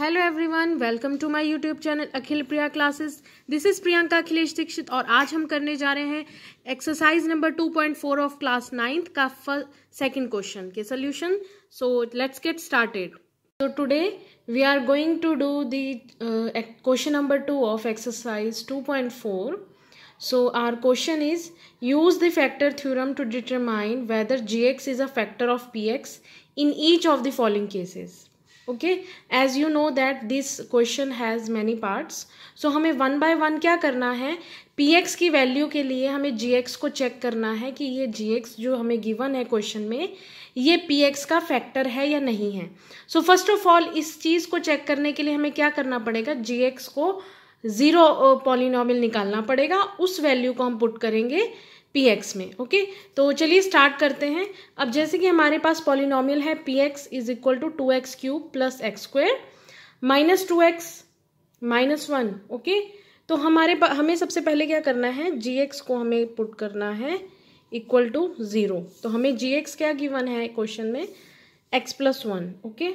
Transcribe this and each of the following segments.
Hello everyone welcome to my YouTube channel Akhil Priya classes this is Priyanka Akhilesh Dikshit और आज हम करने जा रहे हैं exercise number two point four of class ninth का सेकेंड क्वेश्चन के solution so let's get started so today we are going to do the question number two of exercise two so our question is use the factor theorem to determine whether g is a factor of P in each of the following cases okay as you know that this question has many parts so हमें one by one क्या करना है P x की value के लिए हमें g x को check करना है कि ये जी एक्स जो हमें गिवन है क्वेश्चन में ये पी एक्स का फैक्टर है या नहीं है सो फर्स्ट ऑफ ऑल इस चीज़ को चेक करने के लिए हमें क्या करना पड़ेगा जी एक्स को ज़ीरो पॉलिनॉमिल निकालना पड़ेगा उस वैल्यू को हम पुट करेंगे पी एक्स में ओके तो चलिए स्टार्ट करते हैं अब जैसे कि हमारे पास पॉलिनॉमियल है P x is equal to two x cube plus x square minus two x minus one okay तो हमारे हमें सबसे पहले क्या करना है जी एक्स को हमें पुट करना है इक्वल टू ज़ीरो तो हमें जी एक्स क्या गिवन है क्वेश्चन में एक्स प्लस वन ओके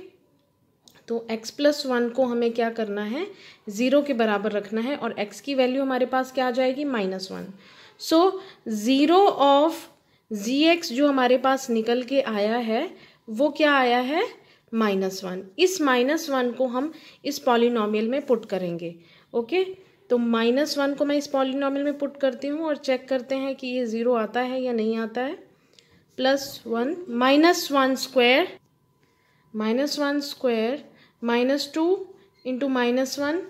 तो x प्लस वन को हमें क्या करना है ज़ीरो के बराबर रखना है और x की वैल्यू हमारे पास क्या आ जाएगी minus one so zero of g x जो हमारे पास निकल के आया है वो क्या आया है माइनस वन इस माइनस वन को हम इस पॉलिनॉमियल में पुट करेंगे ओके तो माइनस वन को मैं इस पॉलिनॉमियल में पुट करती हूँ और चेक करते हैं कि ये ज़ीरो आता है या नहीं आता है plus one minus one square minus one square minus two into minus one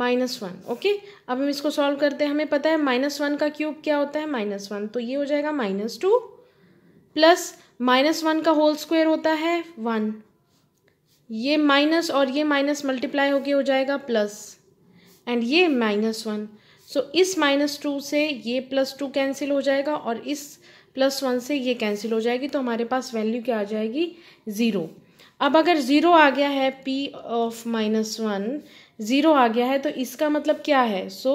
minus one okay अब हम इसको सॉल्व करते हैं हमें पता है माइनस वन का क्यूब क्या होता है माइनस वन तो ये हो जाएगा minus two plus minus one का होल स्क्वायर होता है वन ये माइनस और ये माइनस मल्टीप्लाई होके हो जाएगा प्लस एंड ये माइनस वन सो इस माइनस टू से ये प्लस टू कैंसिल हो जाएगा और इस प्लस वन से ये कैंसिल हो जाएगी तो हमारे पास वैल्यू क्या आ जाएगी ज़ीरो अब अगर ज़ीरो आ गया है p of minus one zero आ गया है तो इसका मतलब क्या है so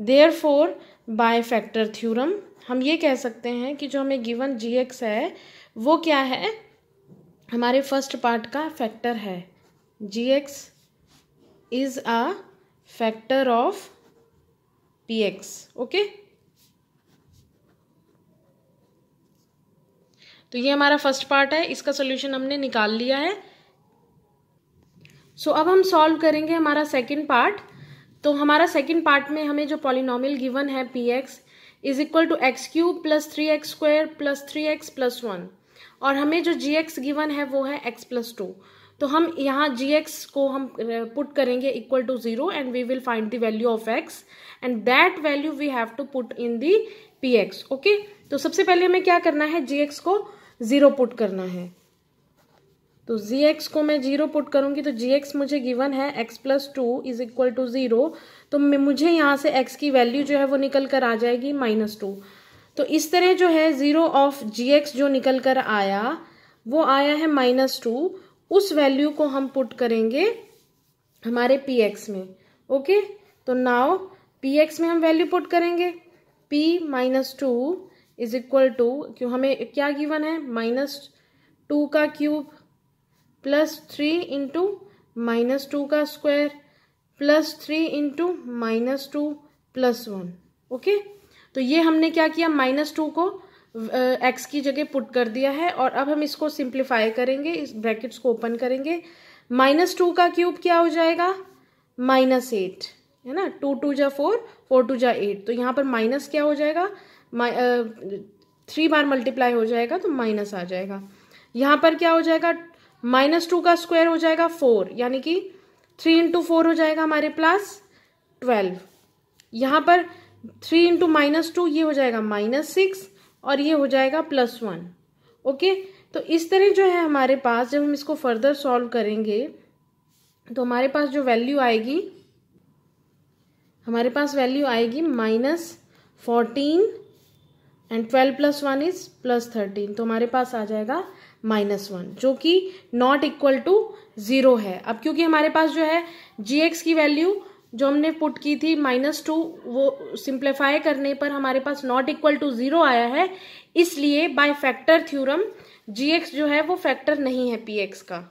therefore by factor theorem हम ये कह सकते हैं कि जो हमें गिवन जी एक्स है वो क्या है हमारे फर्स्ट पार्ट का फैक्टर है g x is a factor of P x okay तो ये हमारा फर्स्ट पार्ट है इसका सोल्यूशन हमने निकाल लिया है सो अब हम सॉल्व करेंगे हमारा सेकेंड पार्ट तो हमारा सेकेंड पार्ट में हमें जो पॉलिनॉमिल गिवन है P x is equal to x cube plus three x square plus three x plus one और हमें जो जी एक्स गिवन है वो है एक्स प्लस टू तो हम यहाँ जी एक्स को हम पुट uh, करेंगे equal to zero and we will find the value of x and that value we have to put in the p x okay तो सबसे पहले हमें क्या करना है जी एक्स को जीरो पुट करना है तो जी एक्स को मैं जीरो पुट करूंगी तो जी एक्स मुझे गिवन है x plus two is equal to zero तो मुझे यहाँ से एक्स की वैल्यू जो है वो निकल कर आ जाएगी माइनस टू तो इस तरह जो है जीरो ऑफ जी एक्स जो निकल कर आया वो आया है माइनस टू उस वैल्यू को हम पुट करेंगे हमारे पी एक्स में ओके तो नाव पी एक्स में हम वैल्यू पुट करेंगे P minus two is equal to क्यों हमें क्या गिवन है माइनस टू का cube plus three into minus two का square plus three into minus two plus one okay तो ये हमने क्या किया माइनस टू को एक्स की जगह पुट कर दिया है और अब हम इसको सिंप्लीफाई करेंगे इस ब्रैकेट्स को ओपन करेंगे माइनस टू का क्यूब क्या हो जाएगा माइनस एट है ना टू टू जा फोर फोर टू जा एट तो यहाँ पर माइनस क्या हो जाएगा थ्री बार मल्टीप्लाई हो जाएगा तो माइनस आ जाएगा यहाँ पर क्या हो जाएगा माइनस टू का स्क्वायर हो जाएगा फोर यानी कि थ्री इंटू फोर हो जाएगा हमारे प्लस ट्वेल्व यहाँ पर थ्री इंटू माइनस टू ये हो जाएगा माइनस सिक्स और ये हो जाएगा प्लस वन ओके तो इस तरह जो है हमारे पास जब हम इसको फर्दर सॉल्व करेंगे तो हमारे पास जो वैल्यू आएगी हमारे पास वैल्यू आएगी minus fourteen and twelve plus one is plus thirteen तो हमारे पास आ जाएगा माइनस वन जो कि नॉट इक्वल टू ज़ीरो है अब क्योंकि हमारे पास जो है जी एक्स की वैल्यू जो हमने पुट की थी माइनस टू वो सिंप्लीफाई करने पर हमारे पास नॉट इक्वल टू ज़ीरो आया है इसलिए by factor theorem G x जो है वो फैक्टर नहीं है पी एक्स का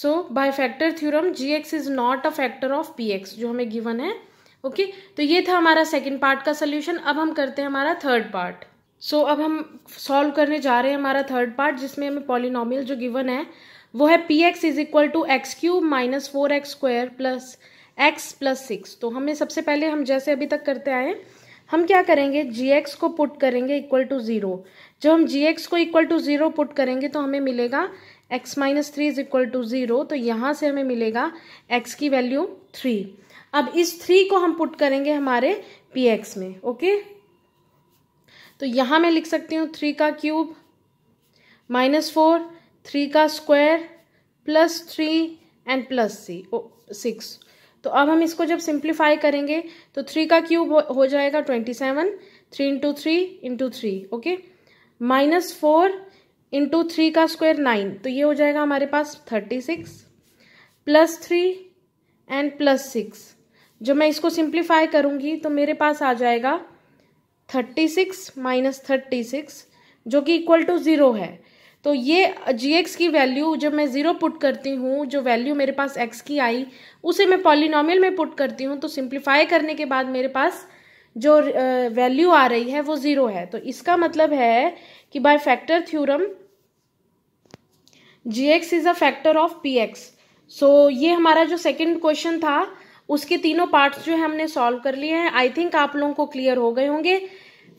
so by factor theorem G x is not a factor of P X जो हमें गिवन है ओके okay? तो ये था हमारा सेकेंड पार्ट का सोल्यूशन अब हम करते हैं हमारा थर्ड पार्ट सो so, अब हम सॉल्व करने जा रहे हैं हमारा थर्ड पार्ट जिसमें हमें पॉलिनॉमियल जो गिवन है वो है P x is equal to x cube minus four X square plus X plus six तो हमें सबसे पहले हम जैसे अभी तक करते आए हम क्या करेंगे जी एक्स को पुट करेंगे इक्वल टू ज़ीरो जब हम जी एक्स को इक्वल टू ज़ीरो पुट करेंगे तो हमें मिलेगा X minus three is equal to zero तो यहाँ से हमें मिलेगा एक्स की वैल्यू थ्री अब इस थ्री को हम पुट करेंगे हमारे पी एक्स में ओके तो यहाँ मैं लिख सकती हूँ थ्री का क्यूब माइनस फोर थ्री का square plus three and plus C six तो अब हम इसको जब सिंप्लीफाई करेंगे तो थ्री का क्यूब हो, हो जाएगा twenty seven three into three into three okay minus four into three का स्क्वायर नाइन तो ये हो जाएगा हमारे पास thirty six plus three and plus six जब मैं इसको सिंप्लीफाई करूँगी तो मेरे पास आ जाएगा thirty six minus thirty six जो कि इक्वल टू ज़ीरो है तो ये जी एक्स की वैल्यू जब मैं ज़ीरो पुट करती हूँ जो वैल्यू मेरे पास एक्स की आई उसे मैं पॉलिनॉमियल में पुट करती हूँ तो सिंप्लीफाई करने के बाद मेरे पास जो वैल्यू आ रही है वो ज़ीरो है तो इसका मतलब है कि by factor theorem G x is a factor of P X so ये हमारा जो सेकेंड क्वेश्चन था उसके तीनों पार्ट्स जो है हमने सॉल्व कर लिए हैं आई थिंक आप लोगों को क्लियर हो गए होंगे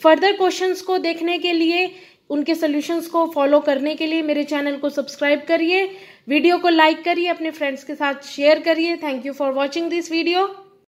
फर्दर क्वेश्चंस को देखने के लिए उनके सोल्यूशंस को फॉलो करने के लिए मेरे चैनल को सब्सक्राइब करिए वीडियो को लाइक करिए अपने फ्रेंड्स के साथ शेयर करिए thank you for watching this video